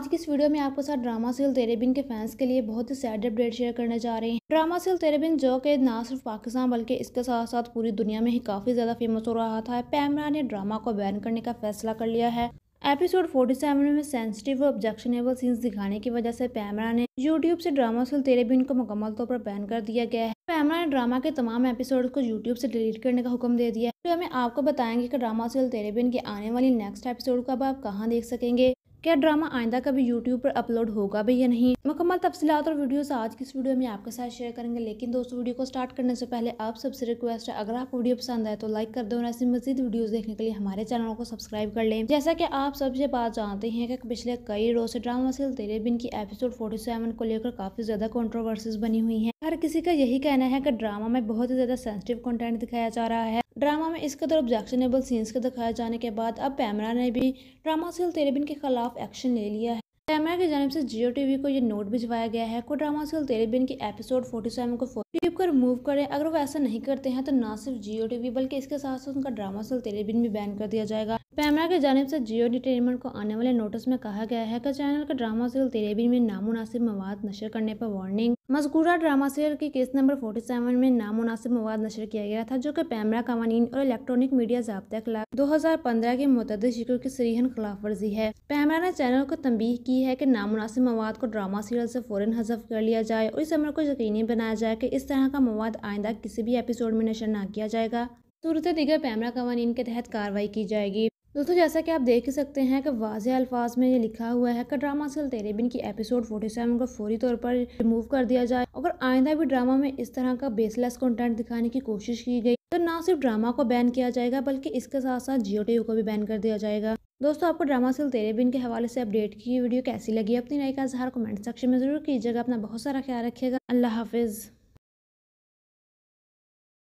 आज की इस वीडियो में आपके साथ ड्रामा सील तेरेबिन के फैंस के लिए बहुत ही सैड अपडेट शेयर करने जा रहे हैं ड्रामा सील तेरेबिन जो कि ना सिर्फ पाकिस्तान बल्कि इसके साथ साथ पूरी दुनिया में ही काफ़ी ज़्यादा फेमस हो रहा था पैमरा ने ड्रामा को बैन करने का फैसला कर लिया है एपिसोड 47 में सेंसिटिव और ऑब्जेक्शनेबल सीन्स दिखाने की वजह से पैमरा ने यूट्यूब से ड्रामा सिल तेरे को इनको मुकम्मल तौर पर बैन कर दिया गया है पैमरा ने ड्रामा के तमाम एपिसोड को यूट्यूब से डिलीट करने का हुक्म दे दिया है तो हमें आपको बताएंगे कि ड्रामा सिल तेरे बिन के आने वाली नेक्स्ट एपिसोड को अब आप कहाँ देख सकेंगे क्या ड्रामा आइंदा कभी यूट्यूब पर अपलोड होगा भी या नहीं मुकम्मल तफसीत और वीडियोस आज की इस वीडियो में आपके साथ शेयर करेंगे लेकिन दोस्तों वीडियो को स्टार्ट करने से पहले आप सबसे रिक्वेस्ट है अगर आपको वीडियो पसंद आए तो लाइक कर दो और ऐसी मजीद वीडियोस देखने के लिए हमारे चैनल को सब्सक्राइब कर लें जैसा कि आप सबसे बात जानते हैं कि पिछले कई रोज से ड्रामा सिल तेरे बिन की एपिसोड फोर्टी को लेकर काफी ज्यादा कॉन्ट्रोवर्सीज बनी हुई है हर किसी का यही कहना है कि ड्रामा में बहुत ही ज्यादा सेंसिटिव कंटेंट दिखाया जा रहा है ड्रामा में इस कदर ऑब्जेक्शनेबल सीन्स के दिखाए जाने के बाद अब पैमरा ने भी ड्रामा सेल तेरेबिन के खिलाफ एक्शन ले लिया है पैमरा की जानब से जियो टीवी को ये नोट भिजवाया गया है को ड्रामा सेल तेरेबिन के एपिसोड सेवन को फोर्टी को मूव करें अगर वो ऐसा नहीं करते हैं तो ना सिर्फ जियो टीवी बल्कि इसके साथ साथ उनका ड्रामा सोल टेलीविजन भी बैन कर दिया जाएगा पैमरा की जानब से जियो इंटरटेनमेंट को आने वाले नोटिस में कहा गया है कि चैनल का ड्रामा सीरियल तेरेबिन में नामुनासिब मवाद नशर करने पर वार्निंग मजकूरा ड्रामा सीरियल की केस नंबर 47 में नामुनासिब मवाद नशर किया गया था जो कि पैमरा कवानीन और इलेक्ट्रॉनिक मीडिया जबता खिलाफ दो हजार पंद्रह के मुतद शिक्र की सरीहन खिलाफ वर्जी है पैमरा ने चैनल को तंबीह की है की नामुनासिब मवाद को ड्रामा सीरियल ऐसी फौरन हजफ कर लिया जाए और इस अमर को यकीनी बनाया जाए की इस तरह का मवाद आइंदा किसी भी एपिसोड में नशर ना किया जाएगा सूरत तो दिगर पैमरा कवानीन के तहत कार्रवाई की जाएगी दोस्तों जैसा कि आप देख ही सकते हैं कि वाज अल्फाज में ये लिखा हुआ है कि ड्रामा असल तेरे बिन की एपिसोड 47 को फौरी तौर पर रिमूव कर दिया जाए अगर आइंदा भी ड्रामा में इस तरह का बेसलेस कंटेंट दिखाने की कोशिश की गई तो ना सिर्फ ड्रामा को बैन किया जाएगा बल्कि इसके साथ साथ जियो टी को भी बैन कर दिया जाएगा दोस्तों आपको ड्रामा सिल तेरे बिन के हवाले से अपडेट की वीडियो कैसी लगी अपनी राय का इजहार कमेंट सेक्शन में जरूर कीजिएगा अपना बहुत सारा ख्याल रखेगा अल्लाह हाफिज़